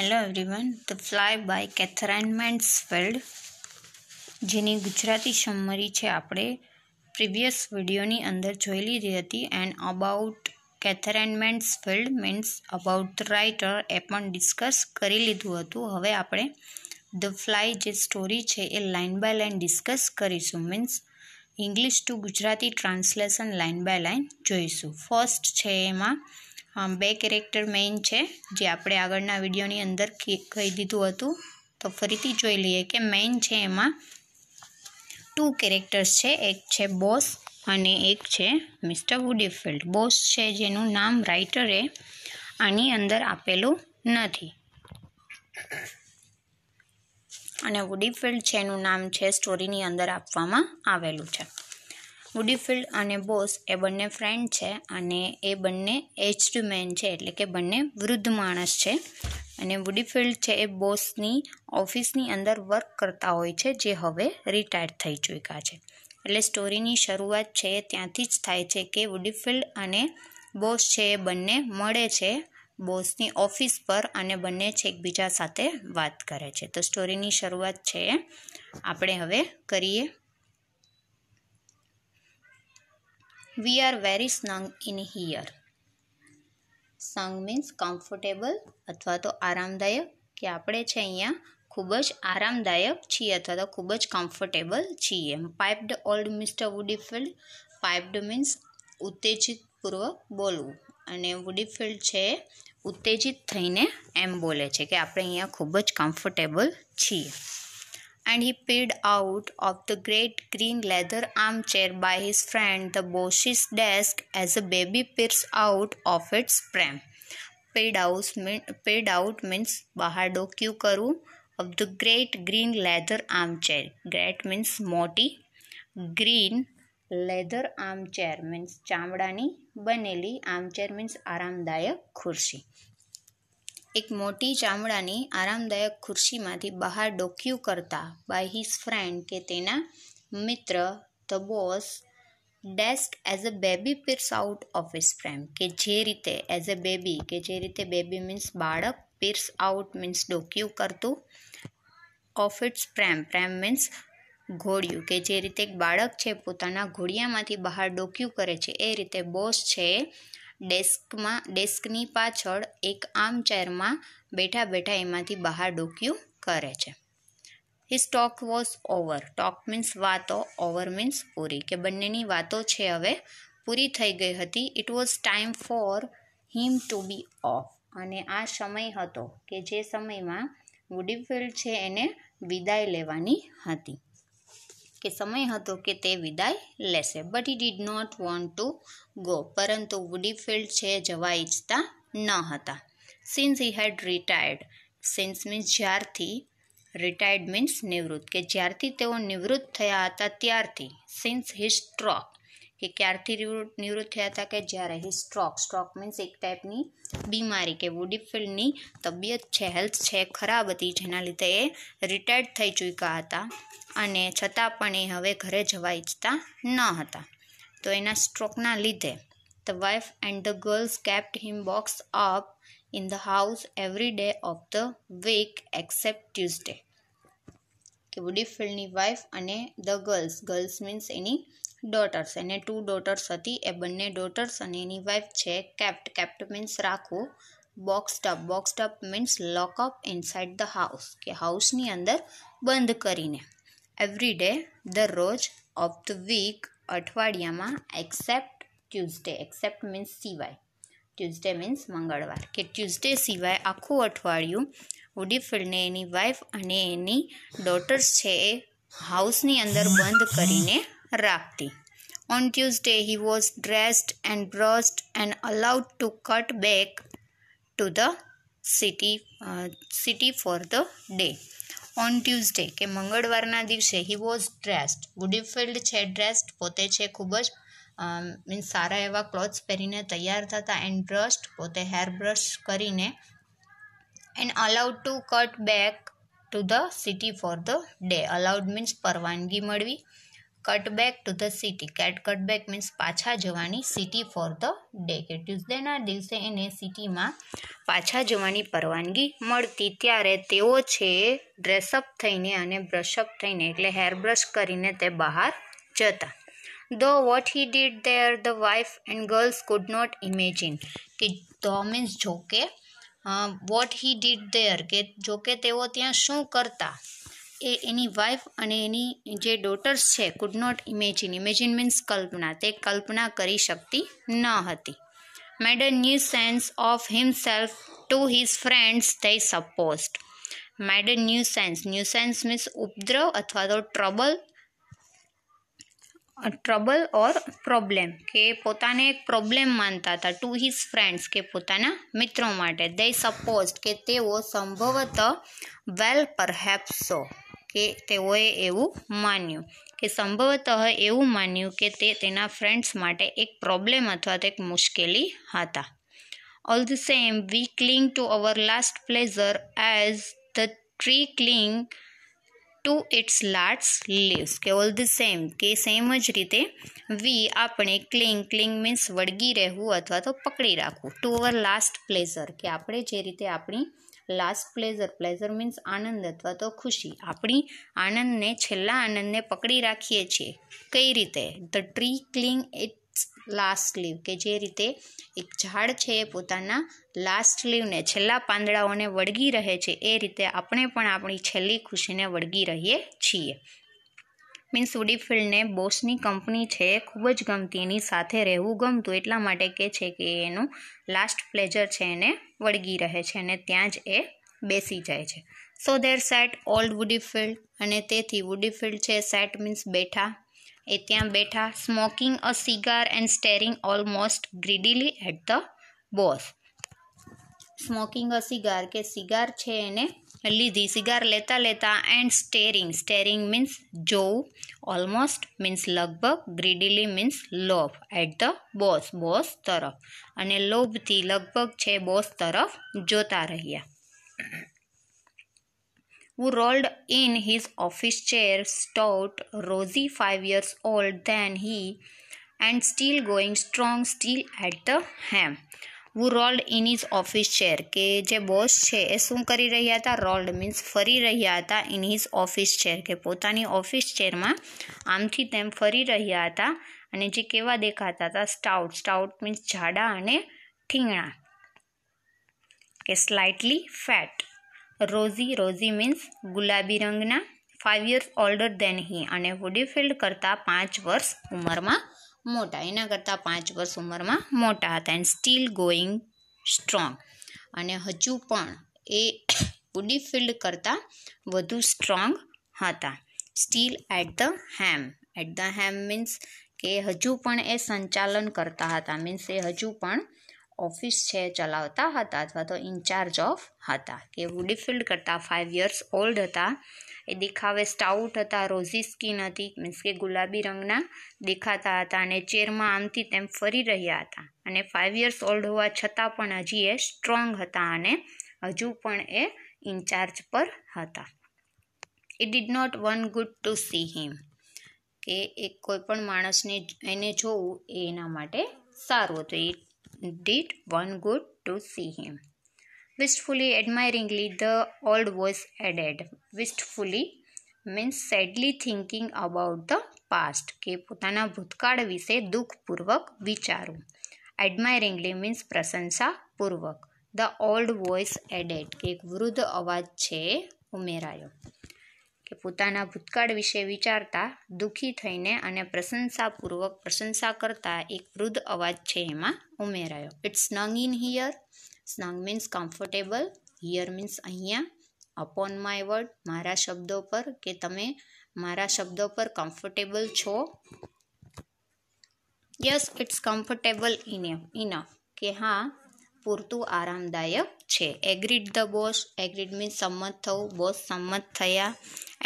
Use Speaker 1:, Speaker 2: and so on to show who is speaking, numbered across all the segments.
Speaker 1: Hello everyone the fly by Katherine Mansfield જેની Gujarati summary છે આપણે પ્રીવિયસ વિડીયોની અંદર જોઈ લીધી હતી and about Katherine Mansfield means about the writer એ પણ ડિસ્કસ કરી લીધું હતું હવે આપણે ધ ફ્લાય જે સ્ટોરી છે એ લાઇન બાય લાઇન ડિસ્કસ કરીશું means English to Gujarati translation line by line જોઈશું ફર્સ્ટ છે એમાં બે કેરેક્ટર મેઇન છે જે આપણે આગળના વિડીયોની અંદર કહી દીધું હતું તો ફરીથી જોઈ લઈએ કે મેઇન છે એમાં ટુ કેરેક્ટર્સ છે એક છે બોસ અને એક છે મિસ્ટર વુડીફિલ્ડ બોસ છે જેનું નામ રાઇટરે આની અંદર આપેલું નથી અને વુડીફિલ્ડ છે એનું નામ છે સ્ટોરીની અંદર આપવામાં આવેલું છે વુડીફિલ્ડ અને બોસ એ બંને ફ્રેન્ડ છે અને એ બંને એજ્ડ મેન છે એટલે કે બંને વૃદ્ધ માણસ છે અને વુડીફિલ્ડ છે એ બોસની ઓફિસની અંદર વર્ક કરતા હોય છે જે હવે રિટાયર થઈ ચૂક્યા છે એટલે સ્ટોરીની શરૂઆત છે ત્યાંથી જ થાય છે કે વુડીફિલ્ડ અને બોસ છે એ બંને મળે છે બોસની ઓફિસ પર અને બંને છે એકબીજા સાથે વાત કરે છે તો સ્ટોરીની શરૂઆત છે આપણે હવે કરીએ we are very snug in here snug means comfortable અથવા તો આરામદાયક કે આપણે છે અહીંયા ખૂબ જ આરામદાયક છીએ અથવા તો ખૂબ જ કમ્ફર્ટેબલ છીએ piped old mister Woodifield piped means ઉત્તેજિતપૂર્વક બોલવું અને વુડીફિલ્ડ છે ઉત્તેજિત થઈને એમ બોલે છે કે આપણે અહીંયા ખૂબ જ કમ્ફર્ટેબલ છીએ and he peered out of the great green leather armchair by his friend the Bosch's desk as a baby peers out of its pram. Peered out, peered out means bahar kyu karu of the great green leather armchair. Great means moti, green leather armchair means chamdani. બનેલી armchair means આરામદાયક ખુરશી એક મોટી ચામડાની આરામદાયક ખુરશીમાંથી બહાર ડોક્યુ કરતા by his friend કે તેના મિત્ર the boss desk as a baby peers out of his frame કે જે રીતે એઝ અ બેબી કે જે રીતે બેબી મીન્સ બાળક પીર્સ આઉટ મીન્સ ડોક્યુ કરતું of its pram pram means ઘોડિયું કે જે રીતે એક બાળક છે પોતાના ઘોડિયામાંથી બહાર ડોક્યું કરે છે એ રીતે બોસ છે ડેસ્કમાં ડેસ્કની પાછળ એક આમ ચેરમાં બેઠા બેઠા એમાંથી બહાર ડોક્યું કરે છે his talk was over talk means વાતો ઓવર મીન્સ પૂરી કે બંનેની વાતો છે હવે પૂરી થઈ ગઈ હતી it was time for him to be off અને આ સમય હતો કે જે સમયમાં વુડીફિલ્ડ છે એને વિદાય લેવાની હતી કે સમય હતો કે તે વિદાય લેશે but he did not want to go પરંતુ વુડીફિલ્ડ છે જવા ઈચ્છતા ન હતા since he had retired since means જ્યારથી રિટાયર્ડ મીન્સ નિવૃત્ત કે જ્યારથી તેઓ નિવૃત્ત થયા હતા ત્યારથી સિન્સ હિસ્ટ્રોક કે ક્યારથી નિવૃત્ત થયા હતા કે જ્યારે હી સ્ટ્રોક સ્ટ્રોક મીન્સ એક ટાઈપની બીમારી કે વુડીફિલ્ડની તબિયત છે હેલ્થ છે ખરાબ હતી જેના લીધે એ રિટાયર્ડ થઈ ચૂક્યા હતા અને છતાં પણ એ હવે ઘરે જવા ઈચ્છતા ન હતા તો એના સ્ટ્રોકના લીધે the wife and the girls kept him box up in the house every day of the week except Tuesday કે વુડીફિલ્ડની વાઇફ અને ધ ગર્લ્સ ગર્લ્સ મીન્સ એની ડોટર્સ એને ટુ ડોટર્સ હતી એ બંને ડોટર્સ અને એની વાઇફ છે કેપ્ટ કેપ્ટ મીન્સ રાખવું boxed up boxed up means lock up inside the house કે હાઉસની અંદર બંધ કરીને એવરી ડે દરરોજ ઓફ ધ વીક અઠવાડિયામાં એક્સેપ્ટ ટ્યુઝડે એક્સેપ્ટ મીન્સ સિવાય ટ્યુઝડે મીન્સ મંગળવાર કે ટ્યુઝડે સિવાય આખું અઠવાડિયું ગુડીફિલ્ડને એની વાઈફ અને એની ડોટર્સ છે એ હાઉસની અંદર બંધ કરીને રાખતી on Tuesday, he was dressed and brushed and allowed to cut back to the city, city uh, city for the day. On Tuesday કે મંગળવારના દિવસે હી વોઝ ડ્રેસ્ડ વુડીફિલ્ડ છે ડ્રેસ્ડ પોતે છે ખૂબ જ મીન્સ સારા એવા ક્લોથ્સ પહેરીને તૈયાર થતા એન્ડ બ્રશ્ડ પોતે હેર બ્રશ કરીને and allowed to cut back to the city for the day allowed means પરવાનગી મળવી cut back to the city cat cut back means પાછા જવાની city for the day કે ટ્યુઝડેના દિવસે એને સિટીમાં પાછા જવાની પરવાનગી મળતી ત્યારે તેઓ છે ડ્રેસઅપ થઈને અને બ્રશઅપ થઈને એટલે હેરબ્રશ કરીને તે બહાર જતા though what he did there the wife and girls could not imagine કે ધો મીન્સ જો કે વોટ હી ડીડ દેર કે જો કે તેઓ ત્યાં શું કરતા એ એની વાઈફ અને એની જે ડોટર્સ છે could not imagine imagine means કલ્પના તે કલ્પના કરી શકતી ન હતી made a nuisance of himself to his friends they suppose made a nuisance nuisance means ઉપદ્રવ અથવા તો ટ્રબલ ટ્રબલ ઓર પ્રોબ્લેમ કે પોતાને એક પ્રોબ્લેમ માનતા હતા ટુ હિઝ ફ્રેન્ડ્સ કે પોતાના મિત્રો માટે દે સપોઝ કે તેઓ સંભવત વેલ પરહેપ્સ સો કે તેઓએ એવું માન્યું કે સંભવતઃ એવું માન્યું કે તે તેના ફ્રેન્ડ્સ માટે એક પ્રોબ્લેમ અથવા તો એક મુશ્કેલી હતા all the same we cling to our last pleasure as the tree cling to its large leaves કે ઓલ ધ સેમ કે સેમ જ રીતે વી આપણે ક્લિંગ ક્લિંગ મીન્સ વળગી રહેવું અથવા તો પકડી રાખવું ટુ અવર લાસ્ટ પ્લેઝર કે આપણે જે રીતે આપણી લાસ્ટ પ્લેઝર પ્લેઝર મીન્સ આનંદ અથવા તો ખુશી આપણી આનંદને છેલ્લા આનંદને પકડી રાખીએ છીએ કઈ રીતે the tree cling it last leave કે જે રીતે એક ઝાડ છે એ પોતાના લાસ્ટ લીવને છેલ્લા પાંદડાઓને વળગી રહે છે એ રીતે આપણે પણ આપણી છેલ્લી ખુશીને વળગી રહીએ છીએ મીન્સ ઉડીફિલ્ડને બોસની કંપની છે ખૂબ જ ગમતી એની સાથે રહેવું ગમતું એટલા માટે કે છે કે એનું લાસ્ટ પ્લેઝર છે એને વળગી રહે છે અને ત્યાં જ એ બેસી જાય છે સો દેર સેટ ઓલ્ડ વુડીફિલ્ડ અને તેથી વુડીફિલ્ડ છે સેટ મીન્સ બેઠા એ ત્યાં બેઠા smoking a cigar and staring almost greedily at the boss smoking a cigar કે સિગાર છે એને લીધી સિગાર લેતા લેતા એન્ડ સ્ટેરિંગ સ્ટેરિંગ મીન્સ જોવું ઓલમોસ્ટ મીન્સ લગભગ ગ્રીડીલી મીન્સ લોભ એટ ધ બોસ બોસ તરફ અને લોભથી લગભગ છે બોસ તરફ જોતા રહ્યા who rolled in his office chair, stout, rosy, five years old than he, and still going strong, still at the ham. હું rolled in his office chair કે જે બોસ છે એ શું કરી રહ્યા હતા રોલ્ડ મીન્સ ફરી રહ્યા હતા ઇન હિઝ ઓફિસ ચેર કે પોતાની ઓફિસ ચેરમાં આમથી તેમ ફરી રહ્યા હતા અને જે કેવા દેખાતા હતા સ્ટાઉટ સ્ટાઉટ મીન્સ જાડા અને ઠીંગણા કે slightly fat rosy rosy means ગુલાબી રંગના five years older than he અને વુડીફિલ્ડ કરતાં પાંચ વર્ષ ઉંમરમાં મોટા એના કરતાં પાંચ વર્ષ ઉંમરમાં મોટા હતા એન્ડ સ્ટીલ ગોઈંગ સ્ટ્રોંગ અને હજુ પણ એ વુડીફિલ્ડ કરતાં વધુ સ્ટ્રોંગ હતા still at the helm at the helm means કે હજુ પણ એ સંચાલન કરતા હતા મીન્સ એ હજુ પણ ઓફિસ છે ચલાવતા હતા અથવા તો ઇન્ચાર્જ ઓફ હતા કે વુડીફિલ્ડ કરતાં ફાઇવ યર્સ ઓલ્ડ હતા એ દેખાવે સ્ટાઉટ હતા રોઝી સ્કીન હતી મીન્સ કે ગુલાબી રંગના દેખાતા હતા અને ચેરમાં આમથી તેમ ફરી રહ્યા હતા અને ફાઇવ યર્સ ઓલ્ડ હોવા છતાં પણ હજી એ સ્ટ્રોંગ હતા અને હજુ પણ એ ઇન્ચાર્જ પર હતા એ did not want good to see him કે એક કોઈ પણ માણસને એને જોવું એ એના માટે સારું હતું એ did one good to see him. Wistfully, admiringly, the old voice added. Wistfully means sadly thinking about the past. Ke putana bhutkaad vise duk purvak Admiringly means prasansa purvak. The old voice added. Ke vrudh avad che umerayo. કે પોતાના ભૂતકાળ વિશે વિચારતા દુઃખી થઈને અને પ્રશંસાપૂર્વક પ્રશંસા કરતા એક વૃદ્ધ અવાજ છે એમાં ઉમેરાયો it's snug in here snug means comfortable here means અહીંયા અપોન માય વર્ડ મારા શબ્દો પર કે તમે મારા શબ્દો પર કમ્ફર્ટેબલ છો yes it's comfortable in enough કે હા પૂરતું આરામદાયક છે agreed the boss agreed means સંમત થવું બોસ સંમત થયા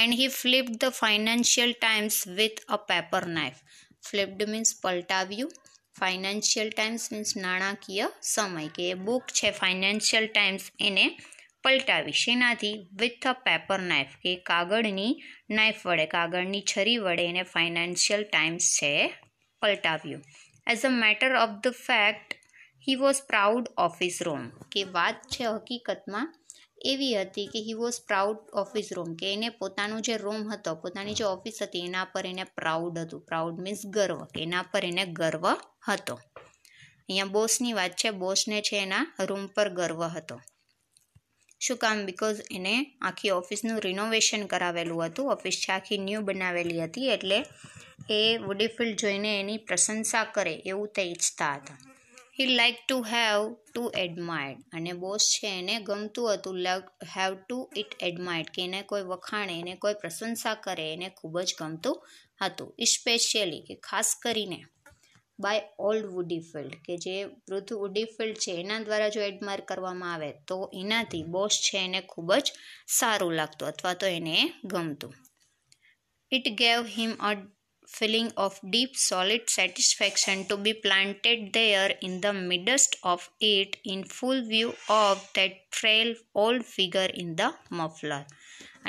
Speaker 1: and he flip the Financial Times with a paper knife flipped means પલટાવ્યું ફાઇનાન્શિયલ ટાઈમ્સ મીન્સ નાણાકીય સમય કે એ બુક છે ફાઇનાન્શિયલ ટાઈમ્સ એને પલટાવી શેનાથી વિથ અ પેપર નાઇફ કે કાગળની નાઇફ વડે કાગળની છરી વડે એને ફાઇનાન્શિયલ ટાઈમ્સ છે પલટાવ્યું as a matter of the fact he was proud of his room કે વાત છે હકીકતમાં એવી હતી કે he was proud of his room કે એને પોતાનું જે રોમ હતો પોતાની જે ઓફિસ હતી એના પર એને પ્રાઉડ હતું પ્રાઉડ મીન્સ ગર્વ કે એના પર એને ગર્વ હતો અહીંયા બોસની વાત છે બોસને છે એના રૂમ પર ગર્વ હતો શું કામ બિકોઝ એને આખી ઓફિસનું રિનોવેશન કરાવેલું હતું ઓફિસ છે આખી ન્યૂ બનાવેલી હતી એટલે એ વુડીફિલ્ડ જોઈને એની પ્રશંસા કરે એવું તે ઈચ્છતા હતા he like to have to admired અને બોસ છે એને ગમતું હતું love have to it admired કે એને કોઈ વખાણે એને કોઈ પ્રશંસા કરે એને ખૂબ જ ગમતું હતું ઇસ્પેશિયલી કે ખાસ કરીને બાય ઓલ્ડ વુડીફિલ્ડ કે જે વૃદ્ધ વુડીફિલ્ડ છે એના દ્વારા જો એડમાયર કરવામાં આવે તો એનાથી બોસ છે એને ખૂબ જ સારું લાગતું અથવા તો એને ગમતું it gave him a feeling of deep solid satisfaction to be planted there in the midst of it in full view of that frail old figure in the muffler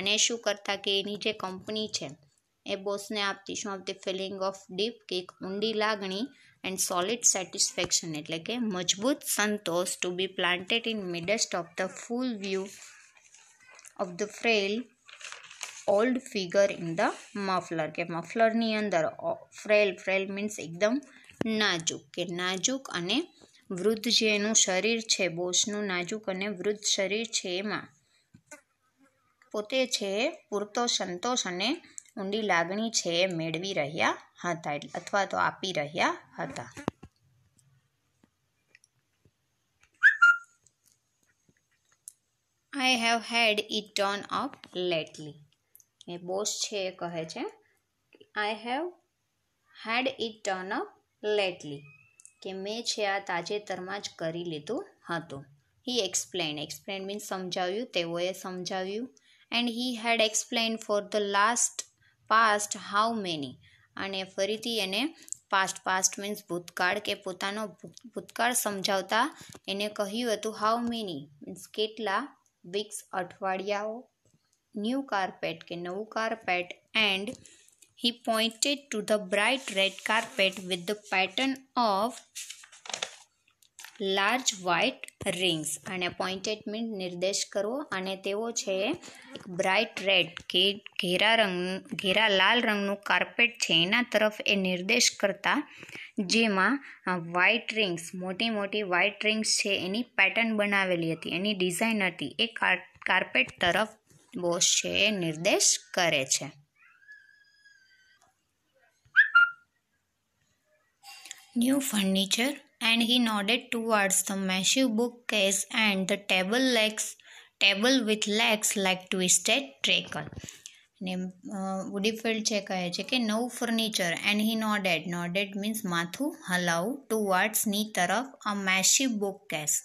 Speaker 1: અને શું કરતા કે એની જે કંપની છે એ બોસને આપતી શું આપતી ફિલિંગ ઓફ ડીપ કે એક ઊંડી લાગણી એન્ડ સોલિડ સેટિસ્ફેક્શન એટલે કે મજબૂત સંતોષ to be planted in midst of the full view of the frail old figure in the muffler કે મફલરની અંદર ફ્રેલ ફ્રેલ મીન્સ એકદમ નાજુક કે નાજુક અને વૃદ્ધ જે એનું શરીર છે બોસનું નાજુક અને વૃદ્ધ શરીર છે એમાં પોતે છે પૂરતો સંતોષ અને ઊંડી લાગણી છે એ મેળવી રહ્યા હતા અથવા તો આપી રહ્યા હતા I have had it turn up lately એ બોસ છે એ કહે છે I have had it turn up lately કે મેં છે આ તાજેતરમાં જ કરી લીધું હતું હી એક્સપ્લેન એક્સપ્લેન મીન્સ સમજાવ્યું તેઓએ સમજાવ્યું and he had explain for the last past how many અને ફરીથી એને પાસ્ટ પાસ્ટ મીન્સ ભૂતકાળ કે પોતાનો ભૂતકાળ સમજાવતા એને કહ્યું હતું હાઉ મેની મીન્સ કેટલા વીક્સ અઠવાડિયાઓ new carpet કે નવું carpet and he pointed to the bright red carpet with the pattern of large white rings અને પોઇન્ટેડ મીન નિર્દેશ કરવો અને તેઓ છે એક બ્રાઇટ રેડ કે ઘેરા રંગ ઘેરા લાલ રંગનું કાર્પેટ છે એના તરફ એ નિર્દેશ કરતા જેમાં વ્હાઇટ રિંગ્સ મોટી મોટી વ્હાઇટ રિંગ્સ છે એની પેટર્ન બનાવેલી હતી એની ડિઝાઇન હતી એ કાર કાર્પેટ તરફ બોસ છે એ નિર્દેશ કરે છે new furniture and he and he nodded towards the massive bookcase and the table legs table with legs like twisted treacle ને વુડીફિલ્ડ છે કહે છે કે નવું furniture and he nodded nodded means માથું હલાવું ટુ વાર્ડ્સની તરફ a massive bookcase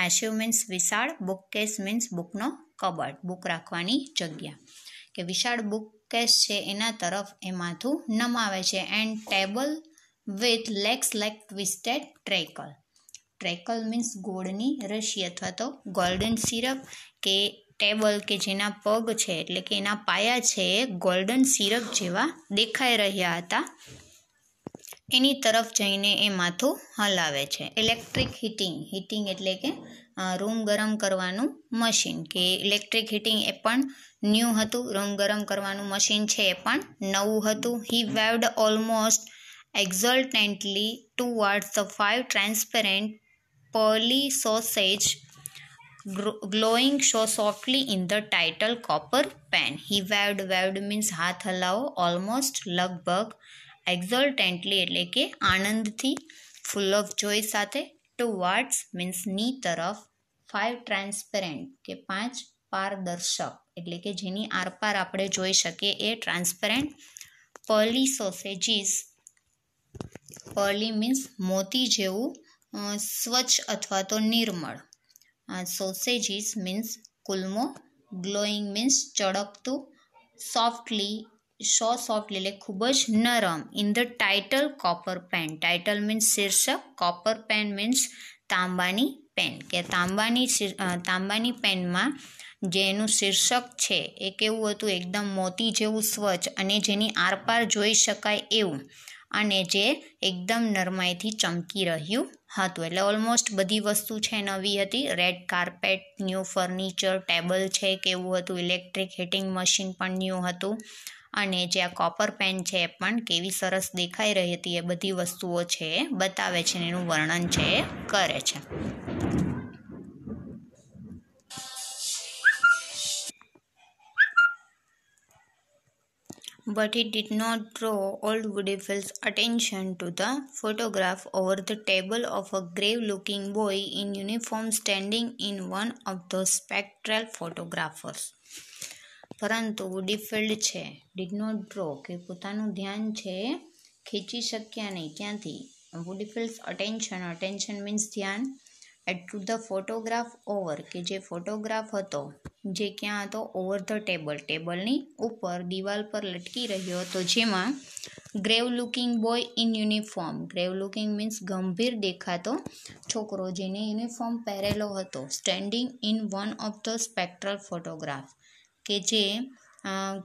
Speaker 1: massive means વિશાળ બુક કેસ મીન્સ બુકનો કબટ બુક રાખવાની જગ્યા કે વિશાળ બુક કેસ છે એના તરફ એ માથું નમાવે છે and table with legs like twisted treacle treacle means ગોળની રસી અથવા તો ગોલ્ડન સિરપ કે ટેબલ કે જેના પગ છે એટલે કે એના પાયા છે એ ગોલ્ડન સિરપ જેવા દેખાઈ રહ્યા હતા એની તરફ જઈને એ માથું હલાવે છે ઇલેક્ટ્રિક હીટિંગ હીટિંગ એટલે કે રૂમ ગરમ કરવાનું મશીન કે ઇલેક્ટ્રિક હીટિંગ એ પણ ન્યૂ હતું રૂમ ગરમ કરવાનું મશીન છે એ પણ નવું હતું he waved almost exultantly towards the five transparent pearly sausage glowing so softly in the title copper pan he waved, waved means હાથ હલાવો ઓલમોસ્ટ લગભગ exultantly એટલે કે આનંદથી full ઓફ joy સાથે ટુવાર્ડ્સ મીન્સ ની તરફ ફાઇવ ટ્રાન્સપેરેન્ટ કે પાંચ પારદર્શક એટલે કે જેની આરપાર આપણે જોઈ શકીએ એ ટ્રાન્સપેરેન્ટ પર્લી સોસેજીસ પર્લી મીન્સ મોતી જેવું સ્વચ્છ અથવા તો નિર્મળ સોસેજીસ મીન્સ કુલમો ગ્લોઈંગ મીન્સ ચળકતું સોફ્ટલી સો સોફ્ટ એટલે ખૂબ જ નરમ in the title copper pan title means શીર્ષક કોપર પેન મીન્સ તાંબાની પેન કે તાંબાની તાંબાની પેનમાં જેનું શીર્ષક છે એ કેવું હતું એકદમ મોતી જેવું સ્વચ્છ અને જેની આરપાર જોઈ શકાય એવું અને જે એકદમ નરમાઈથી ચમકી રહ્યું હતું એટલે ઓલમોસ્ટ બધી વસ્તુ છે નવી હતી red carpet new furniture table છે કેવું હતું ઇલેક્ટ્રિક હીટિંગ મશીન પણ ન્યૂ હતું અને જે આ કોપર પેન છે એ પણ કેવી સરસ દેખાઈ રહી હતી એ બધી વસ્તુઓ છે બતાવે છે અને એનું વર્ણન છે કરે છે but it did not draw old Woodville's attention to the photograph over the table of a grave looking boy in uniform standing in one of the spectral photographers. પરંતુ વુડીફિલ્ડ છે ડીડ નોટ ડ્રો કે પોતાનું ધ્યાન છે ખેંચી શક્યા નહીં ક્યાંથી વુડીફિલ્ડ અટેન્શન અટેન્શન મીન્સ ધ્યાન at to the photograph over કે જે ફોટોગ્રાફ હતો જે ક્યાં હતો ઓવર ધ ટેબલ ટેબલની ઉપર દિવાલ પર લટકી રહ્યો હતો જેમાં grave looking boy in uniform grave looking means ગંભીર દેખાતો છોકરો જેને યુનિફોર્મ પહેરેલો હતો standing in one of the spectral photograph કે જે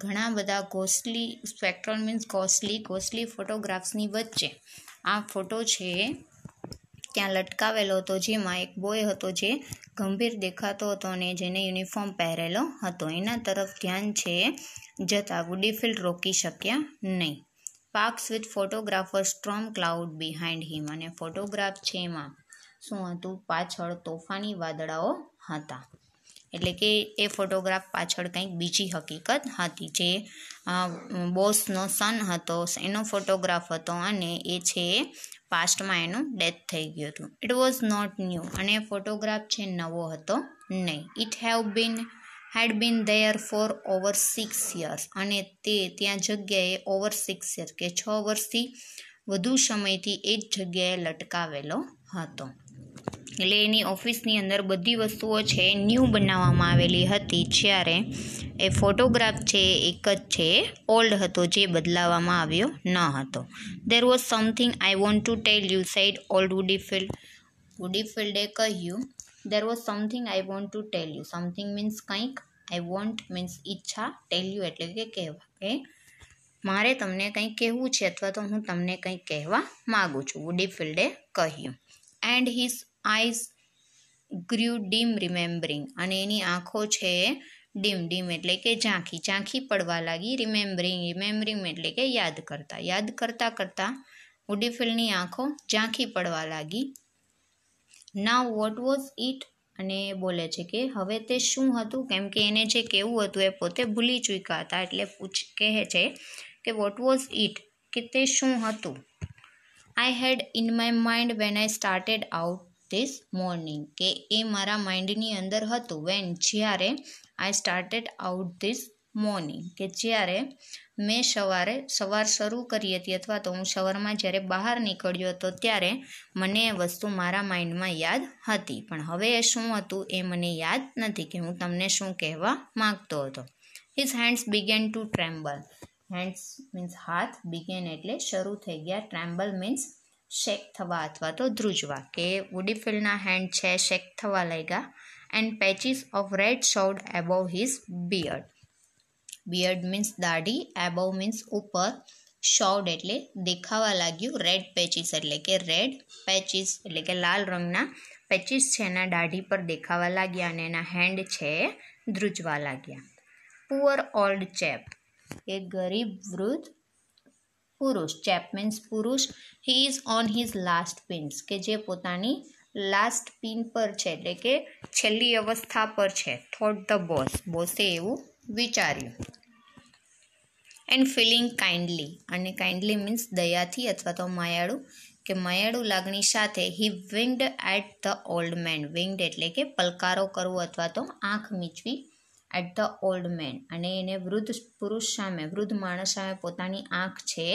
Speaker 1: ઘણા બધા costly spectral means costly costly ફોટોગ્રાફ્સની વચ્ચે આ ફોટો છે ત્યાં લટકાવેલો હતો જેમાં એક બોય હતો જે ગંભીર દેખાતો હતો અને જેને યુનિફોર્મ પહેરેલો હતો એના તરફ ધ્યાન છે જતાં ગુડીફિલ્ડ રોકી શક્યા નહીં પાક્સ with photographer strong cloud behind him અને ફોટોગ્રાફ છે એમાં શું હતું પાછળ તોફાની વાદળાઓ હતા એટલે કે એ ફોટોગ્રાફ પાછળ કંઈક બીજી હકીકત હતી જે બોસનો સન હતો એનો ફોટોગ્રાફ હતો અને એ છે પાસ્ટમાં એનું ડેથ થઈ ગયું હતું ઇટ વોઝ નોટ ન્યૂ અને ફોટોગ્રાફ છે નવો હતો નહીં it have been had been there for over six years અને તે ત્યાં જગ્યાએ ઓવર સિક્સ યર્સ કે છ વર્ષથી વધુ સમયથી એ જ જગ્યાએ લટકાવેલો હતો એટલે એની ઓફિસની અંદર બધી વસ્તુઓ છે ન્યૂ બનાવવામાં આવેલી હતી જ્યારે એ ફોટોગ્રાફ છે એક જ છે ઓલ્ડ હતો જે બદલાવવામાં આવ્યો ન હતો there was something I want to tell you said old Woodifield વુડીફિલ્ડે કહ્યું there was something I want to tell you something means કંઈક આઈ વોન્ટ મીન્સ ઈચ્છા ટેલ યુ એટલે કે કહેવા કે મારે તમને કંઈક કહેવું છે અથવા તો હું તમને કંઈક કહેવા માગું છું વુડીફિલ્ડે કહ્યું and his eyes grew dim remembering અને એની આંખો છે ડીમ ડીમ એટલે કે ઝાંખી ઝાંખી પડવા લાગી રિમેમ્બરિંગ રિમેમ્બરિંગ એટલે કે યાદ કરતા યાદ કરતા કરતા ઉડીફિલની આંખો ઝાંખી પડવા લાગી નાવ વોટ વોઝ ઇટ અને બોલે છે કે હવે તે શું હતું કેમ કે એને જે કેવું હતું એ પોતે ભૂલી ચૂક્યા હતા એટલે પૂછ કહે છે કે વોટ વોઝ ઇટ કે તે શું હતું I had in my mind when I started out this morning કે એ મારા માઇન્ડની અંદર હતું વેન જ્યારે I started out this morning કે જ્યારે મેં સવારે સવાર શરૂ કરી હતી અથવા તો હું સવારમાં જ્યારે બહાર નીકળ્યો હતો ત્યારે મને એ વસ્તુ મારા માઇન્ડમાં યાદ હતી પણ હવે એ શું હતું એ મને યાદ નથી કે હું તમને શું કહેવા માગતો હતો his hands began to tremble hands means હાથ બિગેન એટલે શરૂ થઈ ગયા ટ્રેમ્બલ મીન્સ શેક થવા અથવા તો ધ્રુજવા કે વુડી વુડીફિલ્ડના હેન્ડ છે શેક થવા લાગ્યા and patches of red showed above his beard beard means દાઢી એબોવ મીન્સ ઉપર શોડ એટલે દેખાવા લાગ્યું રેડ પેચીસ એટલે કે રેડ પેચીસ એટલે કે લાલ રંગના પેચીસ છે એના દાઢી પર દેખાવા લાગ્યા અને એના હેન્ડ છે ધ્રુજવા લાગ્યા પુઅર ઓલ્ડ ચેપ એ ગરીબ વૃદ્ધ પુરુષ ચેપ મીન્સ પુરુષ he is on his last pins કે જે પોતાની લાસ્ટ પિન પર છે એટલે કે છેલ્લી અવસ્થા પર છે થોટ ધ બોસ બોસે એવું વિચાર્યું એન્ડ ફિલિંગ કાઇન્ડલી અને કાઇન્ડલી મીન્સ દયાથી અથવા તો માયાળુ કે માયાળુ લાગણી સાથે he winked at the old man winked એટલે કે પલકારો કરવો અથવા તો આંખ મીચવી એટ ધ ઓલ્ડ મેન અને એને વૃદ્ધ પુરુષ સામે વૃદ્ધ માણસ સામે પોતાની આંખ છે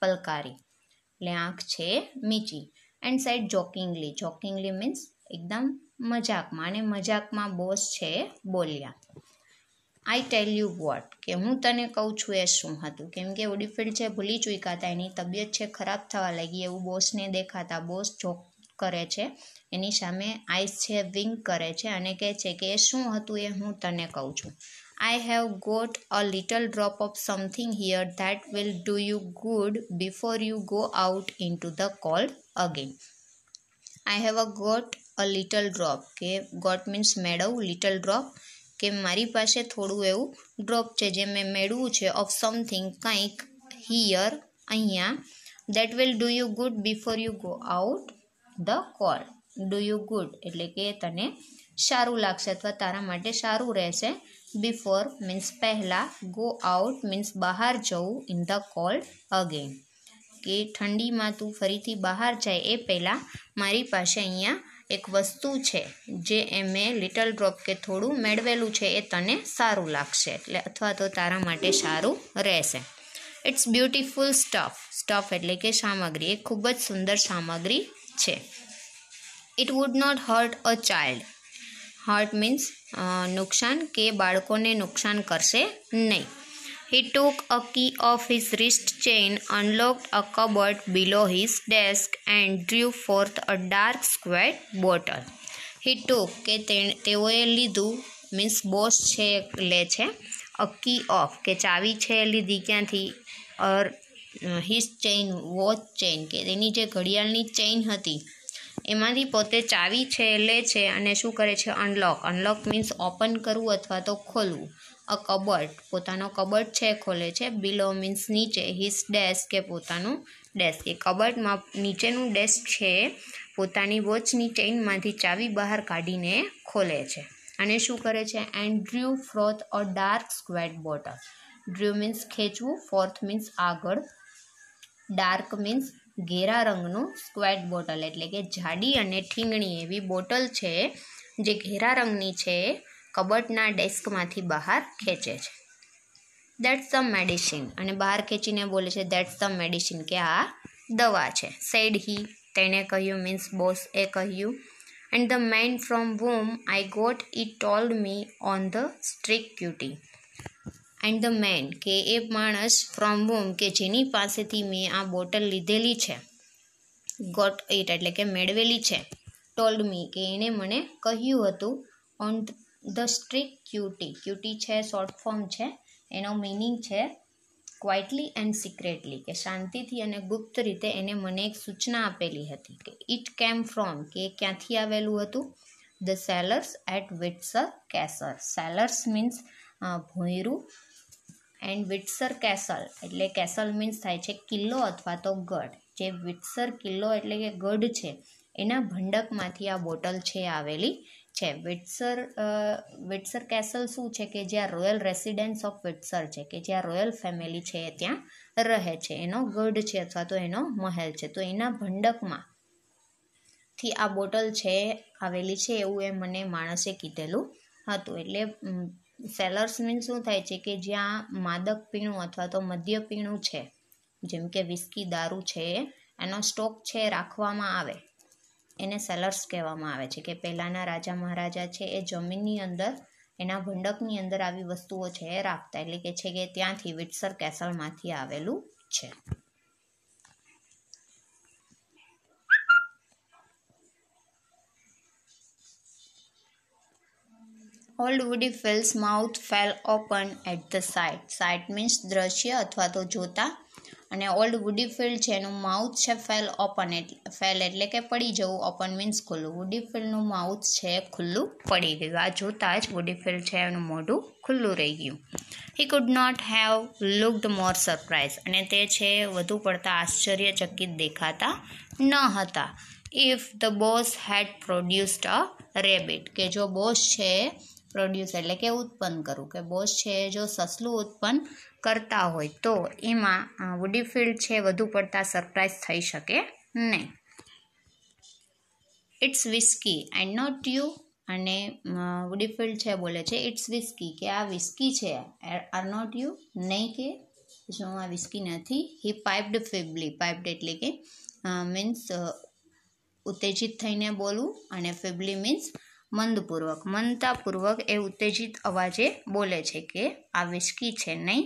Speaker 1: પલકારી એટલે આંખ છે મીચી and said jokingly jokingly means એકદમ મજાકમાં અને મજાકમાં બોસ છે બોલ્યા આઈ ટેલ યુ વોટ કે હું તને કહું છું એ શું હતું કેમ કે ઓડીફિલ્ડ છે ભૂલી ચૂક્યા એની તબિયત છે ખરાબ થવા લાગી એવું બોસને દેખાતા બોસ જોક કરે છે એની સામે આઈસ છે વિંગ કરે છે અને કહે છે કે એ શું હતું એ હું તને કહું છું I have got a little drop of something here that will do you good before you go out into the cold again I have a got a little drop કે ગોટ મીન્સ મેળવું little drop કે મારી પાસે થોડું એવું drop છે જે મેં મેળવું છે ઓફ સમથિંગ કંઈક હિયર અહીંયા that will do you good before you go out the cold do you good એટલે કે તને સારું લાગશે અથવા તારા માટે સારું રહેશે બિફોર મીન્સ પહેલાં ગો આઉટ મીન્સ બહાર જવું ઇન ધ કોલ્ડ અગેન કે ઠંડીમાં તું ફરીથી બહાર જાય એ પહેલાં મારી પાસે અહીંયા એક વસ્તુ છે જે એમે લિટલ ડ્રોપ કે થોડું મેળવેલું છે એ તને સારું લાગશે એટલે અથવા તો તારા માટે સારું રહેશે ઇટ્સ બ્યુટિફુલ સ્ટફ સ્ટફ એટલે કે સામગ્રી એ ખૂબ જ સુંદર સામગ્રી it would not hurt a child hurt means नुकसान के बाड़कों ने नुकसान करते नहीं ही took a key off his wrist chain unlock a cupboard below his desk and drew forth a dark squat bottle he took के लीधु मीन्स बॉस है ले अ key of के चावी है लीधी क्या थी और હિસ ચેઇન વોચ ચેઇન કે તેની જે ઘડિયાળની ચેઇન હતી એમાંથી પોતે ચાવી છે લે છે અને શું કરે છે અનલોક અનલોક મીન્સ ઓપન કરવું અથવા તો ખોલવું અ કબર્ટ પોતાનો કબર્ટ છે ખોલે છે બિલો મીન્સ નીચે હિસ ડેસ્ક કે પોતાનું ડેસ્ક એ કબર્ટમાં નીચેનું ડેસ્ક છે પોતાની વોચની ચેઇનમાંથી ચાવી બહાર કાઢીને ખોલે છે અને શું કરે છે and drew forth a dark squat bottle drew means ખેંચવું ફોર્થ મીન્સ આગળ ડાર્ક મીન્સ ઘેરા રંગનું સ્ક્વેટ બોટલ એટલે કે જાડી અને ઠીંગણી એવી બોટલ છે જે ઘેરા રંગની છે કબટના ડેસ્કમાંથી બહાર ખેંચે છે દેટ્સ ધ મેડિસિન અને બહાર ખેંચીને બોલે છે દેટ્સ ધ મેડિસિન કે આ દવા છે સેડ હી તેણે કહ્યું મીન્સ બોસ એ કહ્યું and the man from whom I got it told me on the strict QT and the man કે એ માણસ ફ્રોમ હોમ કે જેની પાસેથી મેં આ બોટલ લીધેલી છે ગોટ ઇટ એટલે કે મેળવેલી છે ટોલ્ડ મી કે એણે મને કહ્યું હતું on the strict QT QT છે શોર્ટ ફોર્મ છે એનો મિનિંગ છે ક્વાઇટલી એન્ડ સિક્રેટલી કે શાંતિથી અને ગુપ્ત રીતે એને મને એક સૂચના આપેલી હતી કે ઇટ કેમ ફ્રોમ કે એ ક્યાંથી આવેલું હતું the cellars at Windsor Castle cellars means ભોંયરું એન્ડ વિટસર કેસલ એટલે કેસલ મીન્સ થાય છે કિલ્લો અથવા તો ગઢ જે વિટસર કિલ્લો એટલે કે ગઢ છે એના ભંડકમાંથી આ બોટલ છે આવેલી છે વિટસર વિટસર કેસલ શું છે કે જ્યાં રોયલ રેસિડેન્સ ઓફ વિટસર છે કે જ્યાં રોયલ ફેમિલી છે એ ત્યાં રહે છે એનો ગઢ છે અથવા તો એનો મહેલ છે તો એના ભંડકમાં થી આ બોટલ છે આવેલી છે એવું એ મને માણસે કીધેલું હતું એટલે સેલર્સ મીન શું થાય છે કે જ્યાં માદક પીણું અથવા તો મદ્ય પીણું છે જેમ કે વિસ્કી દારૂ છે એનો સ્ટોક છે રાખવામાં આવે એને સેલર્સ કહેવામાં આવે છે કે પહેલાંના રાજા મહારાજા છે એ જમીનની અંદર એના ભંડકની અંદર આવી વસ્તુઓ છે એ રાખતા એટલે કે છે કે ત્યાંથી વિટસર કેસલમાંથી આવેલું છે old Woodifield's mouth fell open at the sight sight means દ્રશ્ય અથવા તો જોતા અને ઓલ્ડ વુડી ફિલ્ડ છે એનું માઉથ છે ફેલ ઓપન એટલે ફેલ એટલે કે પડી જવું ઓપન મીન્સ ખુલ્લું વુડી ફિલ્ડનું માઉથ છે ખુલ્લું પડી ગયું આ જોતાં જ વુડી ફિલ્ડ છે એનું મોઢું ખુલ્લું રહી ગયું he could not have looked more surprise અને તે છે વધુ પડતા આશ્ચર્યચકિત દેખાતા ન હતા if the boss had produced a rabbit કે જો બોસ છે પ્રોડ્યુસ એટલે કે ઉત્પન્ન કરવું કે બોસ છે જો સસલું ઉત્પન્ન કરતા હોય તો એમાં વુડીફિલ્ડ છે વધુ પડતા સરપ્રાઇઝ થઈ શકે નહીં it's whisky and not you અને વુડીફિલ્ડ છે બોલે છે ઇટ્સ વિસ્કી કે આ વિસ્કી છે આર નોટ યુ નહીં કે જો આ વિસ્કી નથી હી પાઇપ્ડ ફેબલી પાઇપ્ડ એટલે કે મીન્સ ઉત્તેજિત થઈને બોલવું અને ફેબલી મીન્સ મંદપૂર્વક મંદતાપૂર્વક એ ઉત્તેજિત અવાજે બોલે છે કે આ વિસ્કી છે નહીં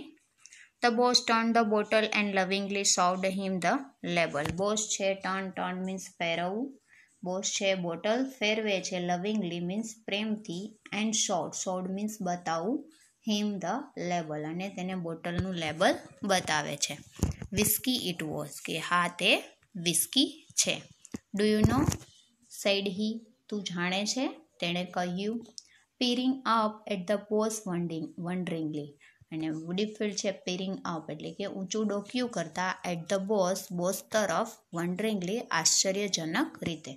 Speaker 1: the boss turn the bottle and lovingly showed him the label boss છે ટર્ન ટર્ન મીન્સ ફેરવવું બોસ છે બોટલ ફેરવે છે લવિંગલી મીન્સ પ્રેમથી એન્ડ સોડ સોડ મીન્સ બતાવવું હિમ ધ લેબલ અને તેને બોટલનું લેબલ બતાવે છે વિસ્કી ઇટ વોઝ કે હા તે વિસ્કી છે do you know said he તું જાણે છે તેણે કહ્યું peering up at the boss wondering wonderingly અને વુડીફિલ્ડ છે પીરિંગ અપ એટલે કે ઊંચું ડોક્યું કરતાં એટ ધ બોસ બોસ તરફ વન્ડરિંગલી આશ્ચર્યજનક રીતે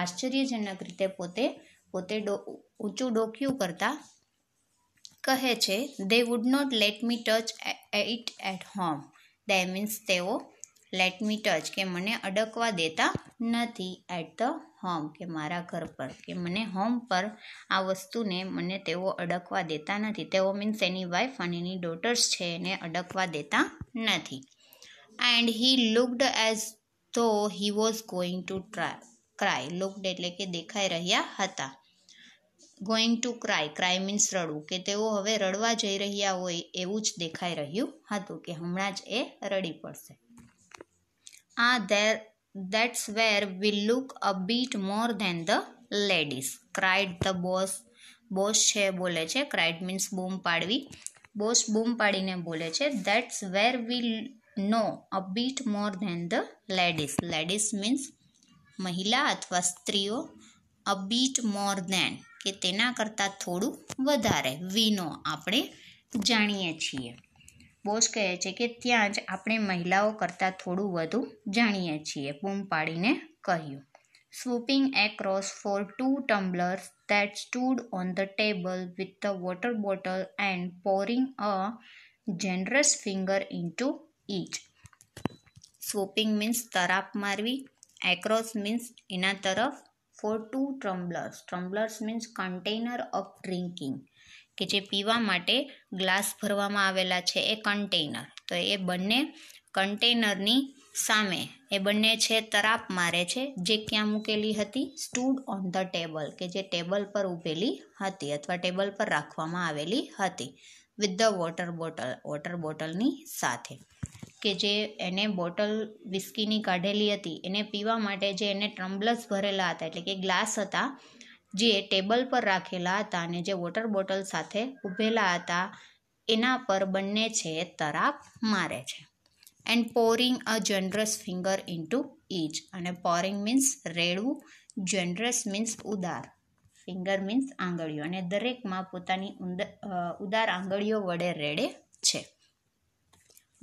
Speaker 1: આશ્ચર્યજનક રીતે પોતે પોતે ડો ઊંચું ડોક્યું કરતાં કહે છે they would not let me touch it at home they means તેઓ લેટ મી ટચ કે મને અડકવા દેતા નથી એટ ધ હોમ કે મારા ઘર પર કે મને હોમ પર આ વસ્તુને મને તેઓ અડકવા દેતા નથી તેઓ મીન્સ એની વાઈફ અને એની ડોટર્સ છે એને અડકવા દેતા નથી and he looked as though he was going to try cry looked એટલે કે દેખાઈ રહ્યા હતા going to cry cry means રડવું કે તેઓ હવે રડવા જઈ રહ્યા હોય એવું જ દેખાઈ રહ્યું હતું કે હમણાં જ એ રડી પડશે આ ah, there That's where we look a bit more than the ladies. Cried the boss. Boss છે બોલે છે ક્રાઇડ મીન્સ બૂમ પાડવી બોસ બૂમ પાડીને બોલે છે that's where we know a bit more than the ladies ladies means મહિલા અથવા સ્ત્રીઓ અ બીટ મોર ધેન કે તેના કરતાં થોડું વધારે વી નો આપણે જાણીએ છીએ બોઝ કહે છે કે ત્યાં જ આપણે મહિલાઓ કરતાં થોડું વધુ જાણીએ છીએ બૂમ પાડીને કહ્યું swooping across for two tumblers that stood on the table with the water bottle and pouring a generous finger into each. Swooping means તરાપ મારવી across means એના તરફ for two tumblers. Tumblers means container of drinking. કે જે પીવા માટે glass ભરવામાં આવેલા છે એ કન્ટેનર તો એ બંને કન્ટેનરની સામે એ બંને છે તરાપ મારે છે જે ક્યાં મૂકેલી હતી સ્ટૂડ ઓન ધ ટેબલ કે જે ટેબલ પર ઊભેલી હતી અથવા ટેબલ પર રાખવામાં આવેલી હતી with the water bottle water બોટલની સાથે કે જે એને બોટલ વિસ્કીની કાઢેલી હતી એને પીવા માટે જે એને ટ્રમ્બલસ ભરેલા હતા એટલે કે ગ્લાસ હતા જે ટેબલ પર રાખેલા હતા અને જે વોટર બોટલ સાથે ઊભેલા હતા એના પર બંને છે તરાપ મારે છે and pouring a generous finger into each અને પોરિંગ મીન્સ રેડવું જનરસ મીન્સ ઉદાર ફિંગર મીન્સ આંગળીઓ અને દરેકમાં પોતાની ઉદાર આંગળીઓ વડે રેડે છે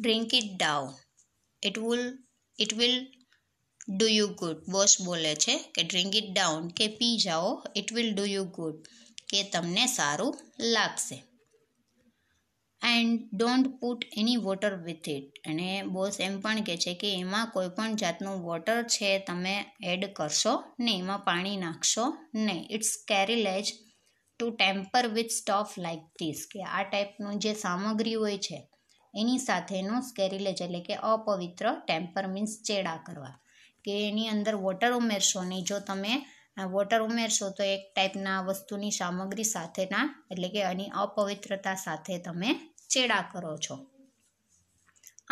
Speaker 1: drink it down it will it will do you good boss બોલે છે કે ડ્રિંક ઇટ ડાઉન કે પી જાઓ it will do you good કે તમને સારું લાગશે and don't put any water with it અને બોસ એમ પણ કહે છે કે એમાં કોઈ પણ જાતનું વોટર છે તમે એડ કરશો નહીં એમાં પાણી નાખશો નહીં it's sacrilege to tamper with stuff like this કે આ ટાઈપનું જે સામગ્રી હોય છે એની સાથેનું સ્કેરિલેજ એટલે કે અપવિત્ર ટેમ્પર મીન્સ ચેડા કરવા કે એની અંદર વોટર ઉમેરશો નહીં જો તમે વોટર ઉમેરશો તો એક ટાઈપના વસ્તુની સામગ્રી સાથેના એટલે કે એની અપવિત્રતા સાથે તમે ચેડા કરો છો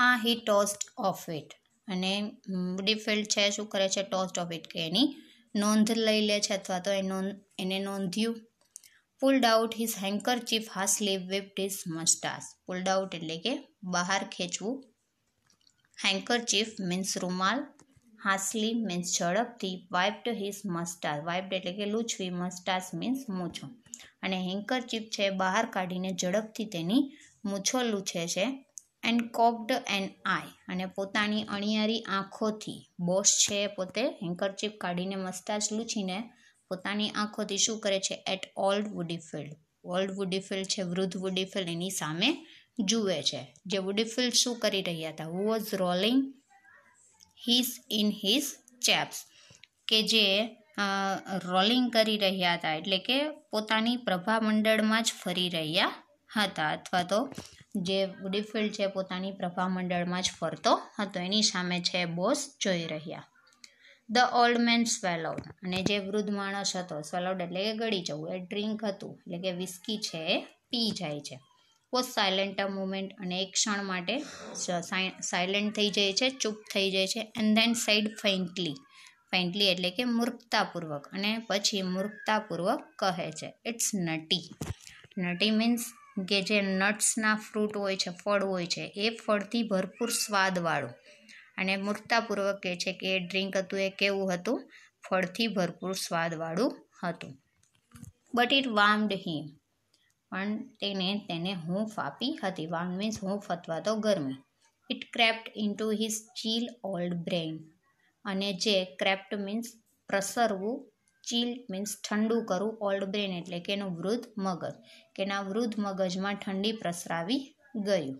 Speaker 1: આ હી ટોસ્ટ ઓફ ઇટ અને ડિફિલ્ડ છે શું કરે છે ટોસ્ટ ઓફ ઇટ કે એની નોંધ લઈ લે છે અથવા તો એ નોંધ એને નોંધ્યું pulled out his handkerchief hastily wiped his moustache pulled out એટલે કે બહાર ખેંચવું હેન્કર ચીફ મીન્સ રૂમાલ હાસલી મીન્સ ઝડપથી વાઇપ્ડ હિઝ મસ્ટાસ વાઇપ્ડ એટલે કે લૂછવી મસ્ટાસ મીન્સ મૂછો અને હેન્કર ચીપ છે બહાર કાઢીને ઝડપથી તેની મૂછો લૂછે છે એન્ડ કોપ્ડ એન આય અને પોતાની અણિયારી આંખોથી બોસ છે પોતે હેન્કર ચીપ કાઢીને મસ્તાજ લૂછીને પોતાની આંખોથી શું કરે છે at old Woodifield old Woodifield છે વૃદ્ધ વુડીફિલ્ડ એની સામે જુએ છે જે વુડીફિલ્ડ શું કરી રહ્યા હતા who was rolling his in his chaps કે જે રોલિંગ કરી રહ્યા હતા એટલે કે પોતાની પ્રભામંડળમાં જ ફરી રહ્યા હતા અથવા તો જે ગુડીફિલ્ડ છે પોતાની પ્રભામંડળમાં જ ફરતો હતો એની સામે છે બોસ જોઈ રહ્યા ધ ઓલ્ડ મેન સ્વેલોડ અને જે વૃદ્ધ માણસ હતો સ્વેલોડ એટલે કે ગળી જવું એ ડ્રિંક હતું એટલે કે વિસ્કી છે એ પી જાય છે વોઝ સાયલેન્ટ અ મુમેન્ટ અને એક ક્ષણ માટે સાયલેન્ટ થઈ જાય છે ચૂપ થઈ જાય છે and then sighed faintly faintly એટલે કે મૂર્ખતાપૂર્વક અને પછી મૂર્ખતાપૂર્વક કહે છે ઇટ્સ નટી નટી મીન્સ કે જે નટ્સના ફ્રૂટ હોય છે ફળ હોય છે એ ફળથી ભરપૂર સ્વાદવાળું અને મૂર્ખતાપૂર્વક કહે છે કે એ ડ્રિંક હતું એ કેવું હતું ફળથી ભરપૂર સ્વાદવાળું હતું બટ ઇટ વાર્મડ હિમ પણ તેને તેને હું ફાપી હતી વાંગ મીન્સ હું અથવા તો ગરમી it crept into his chill old brain અને જે ક્રેપ્ટ મીન્સ પ્રસરવું ચીલ મીન્સ ઠંડુ કરવું ઓલ્ડ બ્રેઇન એટલે કે એનું વૃદ્ધ મગજ કે એના વૃદ્ધ મગજમાં ઠંડી પ્રસરાવી ગયું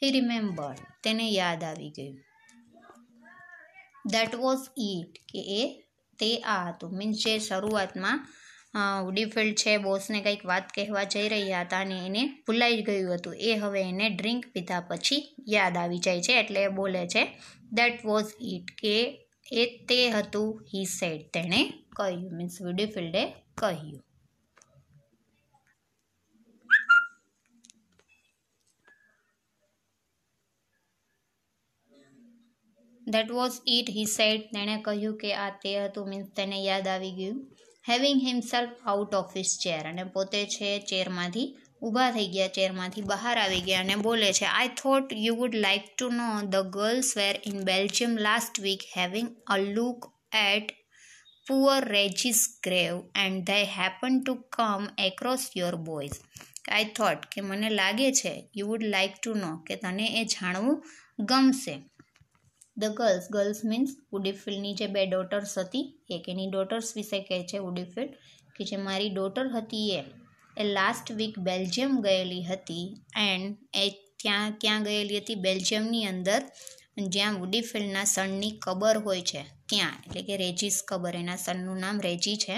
Speaker 1: હી રિમેમ્બર તેને યાદ આવી ગયું દેટ વોઝ ઇટ કે એ તે આ હતું મીન્સ જે શરૂઆતમાં ડિફિલ્ડ છે બોસને કંઈક વાત કહેવા જઈ રહ્યા હતા અને એને ભૂલાઈ ગયું હતું એ હવે એને ડ્રિંક પીધા પછી યાદ આવી જાય છે એટલે એ બોલે છે દેટ વોઝ ઇટ કે એ તે હતું હી સેડ તેણે કહ્યું મીન્સ ડિફિલ્ડે કહ્યું that was it he said તેણે કહ્યું કે આ તે હતું મીન્સ તેને યાદ આવી ગયું heaving himself out of his chair અને પોતે છે ચેરમાંથી ઊભા થઈ ગયા ચેરમાંથી બહાર આવી ગયા અને બોલે છે I thought you would like to know the girls were in Belgium last week having a look at poor Reggie's grave and they happen to come across your boys I thought કે મને લાગે છે you would like to know કે તને એ જાણવું ગમશે the girls girls means ઉડીફિલ્ડની જે બે ડોટર્સ હતી એક એની ડોટર્સ વિશે કહે છે ઉડીફિલ્ડ કે જે મારી ડોટર હતી એ એ લાસ્ટ વીક બેલ્જિયમ ગયેલી હતી એન્ડ એ ત્યાં ક્યાં ગયેલી હતી બેલ્જિયમની અંદર જ્યાં ઉડીફિલ્ડના સનની કબર હોય છે ત્યાં એટલે કે રેજીસ કબર એના સનનું નામ રેજી છે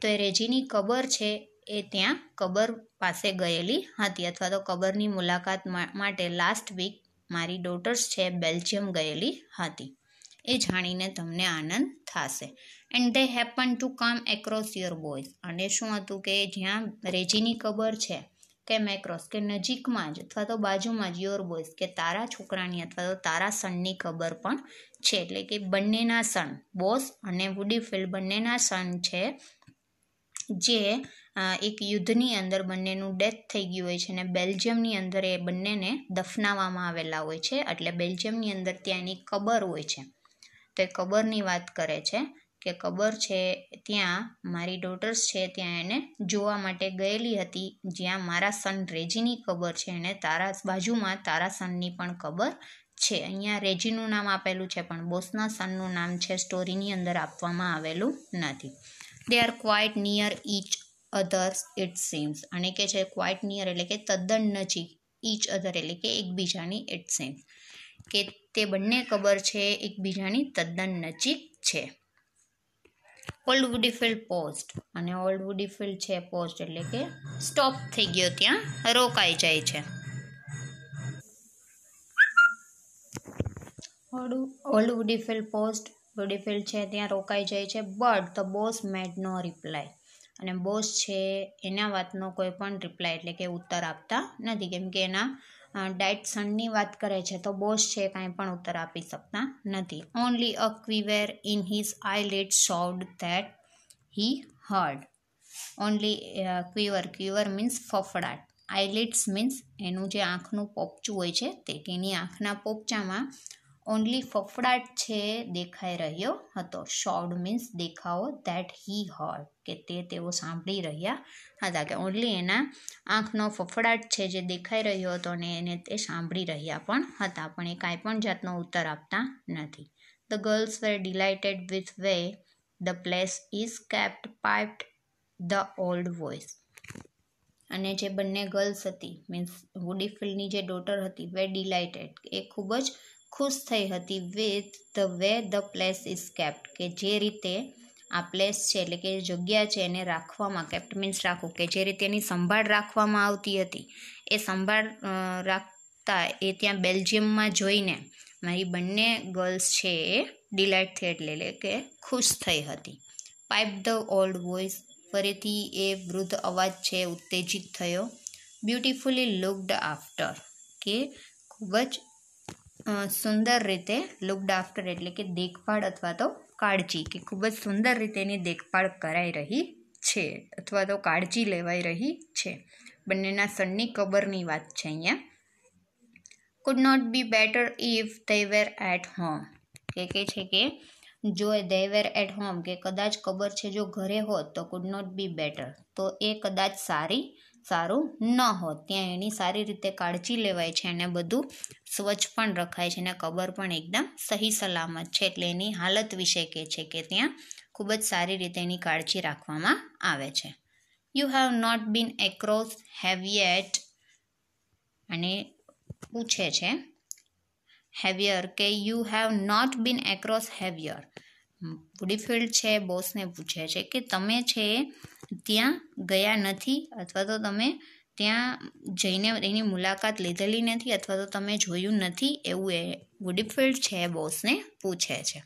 Speaker 1: તો એ રેજીની કબર છે એ ત્યાં કબર પાસે ગયેલી હતી અથવા તો કબરની મુલાકાત માટે લાસ્ટ વીક મારી ડોટર્સ છે બેલ્જિયમ ગયેલી હતી એ જાણીને તમને આનંદ થશે and they happen to come across your boys અને શું હતું કે જ્યાં રેજીની કબર છે કે મેક્રોસ કે નજીકમાં જ અથવા તો બાજુમાં જ યોર બોયઝ કે તારા છોકરાની અથવા તો તારા સનની કબર પણ છે એટલે કે બંનેના સન બોસ અને વુડી વુડીફિલ્ડ બંનેના સન છે જે એક યુદ્ધની અંદર બંનેનું ડેથ થઈ ગયું હોય છે અને બેલ્જિયમની અંદર એ બંનેને દફનાવવામાં આવેલા હોય છે એટલે બેલ્જિયમની અંદર ત્યાં એની કબર હોય છે તો એ કબરની વાત કરે છે કે કબર છે ત્યાં મારી ડોટર્સ છે ત્યાં એને જોવા માટે ગયેલી હતી જ્યાં મારા સન રેજીની કબર છે અને તારા બાજુમાં તારા સનની પણ કબર છે અહીંયા રેજીનું નામ આપેલું છે પણ બોસના સનનું નામ છે સ્ટોરીની અંદર આપવામાં આવેલું નથી they are quite near each others it seems અને કે છે ક્વાઇટ નિયર એટલે કે તદ્દન નજીક ઈચ અધર એટલે કે એકબીજાની ઇટ સીમ્સ કે તે બંને કબર છે એકબીજાની તદ્દન નજીક છે ઓલ્ડ વુડીફિલ્ડ પોસ્ટ અને ઓલ્ડ વુડીફિલ્ડ છે પોસ્ટ એટલે કે સ્ટોપ થઈ ગયો ત્યાં રોકાઈ જાય છે ઓલ્ડ વુડીફિલ્ડ પોસ્ટ વુડીફિલ્ડ છે ત્યાં રોકાઈ જાય છે but the boss made no reply અને બોસ છે એના વાતનો કોઈ પણ રિપ્લાય એટલે કે ઉત્તર આપતા નથી કેમકે એના ડાયટ સનની વાત કરે છે તો બોસ છે કાંઈ પણ ઉત્તર આપી શકતા નથી only a quiver in his eyelid showed that he heard only quiver quiver means ફફડાટ આઈલેટ્સ મીન્સ એનું જે આંખનું પોપચું હોય છે તે તેની આંખના પોપચામાં ઓન્લી ફફડાટ છે દેખાઈ રહ્યો હતો શોડ મીન્સ દેખાવો ધેટ હી હર કે તે તેઓ સાંભળી રહ્યા હતા કે ઓન્લી એના આંખનો ફફડાટ છે જે દેખાઈ રહ્યો હતો ને એને તે સાંભળી રહ્યા પણ હતા પણ એ કાંઈ પણ જાતનો ઉત્તર આપતા નથી the girls were delighted with way the place is kept piped the old voice અને જે બંને ગર્લ્સ હતી મીન્સ વુડીફિલ્ડની જે ડોટર હતી વે ડિલાઇટેડ એ ખૂબ જ ખુશ થઈ હતી with the way the place is kept કે જે રીતે આ પ્લેસ છે એટલે કે જગ્યા છે એને રાખવામાં કેપ્ટ મીન્સ રાખવું કે જે રીતે એની સંભાળ રાખવામાં આવતી હતી એ સંભાળ રાખતા એ ત્યાં બેલ્જિયમમાં જોઈને મારી બંને ગર્લ્સ છે એ ડિલાઇટ થઈ એટલે કે ખુશ થઈ હતી પાઇપ ધ ઓલ્ડ વોઇસ ફરીથી એ વૃદ્ધ અવાજ છે ઉત્તેજિત થયો બ્યુટિફુલી લુકડ આફ્ટર કે ખૂબ જ સુંદર રીતે લુકડ આફ્ટર એટલે કે દેખભાળ અથવા તો કાળજી કે ખૂબ જ સુંદર રીતે એની દેખભાળ કરાઈ રહી છે અથવા તો કાળજી લેવાઈ રહી છે બંનેના સનની કબરની વાત છે અહીંયા could not be better if they were at home કે કહે છે કે જો એ દે વેર એટ હોમ કે કદાચ કબર છે જો ઘરે હોત તો કુડ નોટ બી બેટર તો એ કદાચ સારી સારું ન હોત ત્યાં એની સારી રીતે કાળજી લેવાય છે અને બધું સ્વચ્છ પણ રખાય છે અને કબર પણ એકદમ સહી સલામત છે એટલે એની હાલત વિશે કહે છે કે ત્યાં ખૂબ જ સારી રીતે એની કાળજી રાખવામાં આવે છે you have not been across have અને પૂછે છે હેવિયર કે you have not been across have yer Woodifield છે બોસને પૂછે છે કે તમે છે ત્યાં ગયા નથી અથવા તો તમે ત્યાં જઈને એની મુલાકાત લીધેલી નથી અથવા તો તમે જોયું નથી એવું એ ગુડીફિલ્ડ છે બોસને પૂછે છે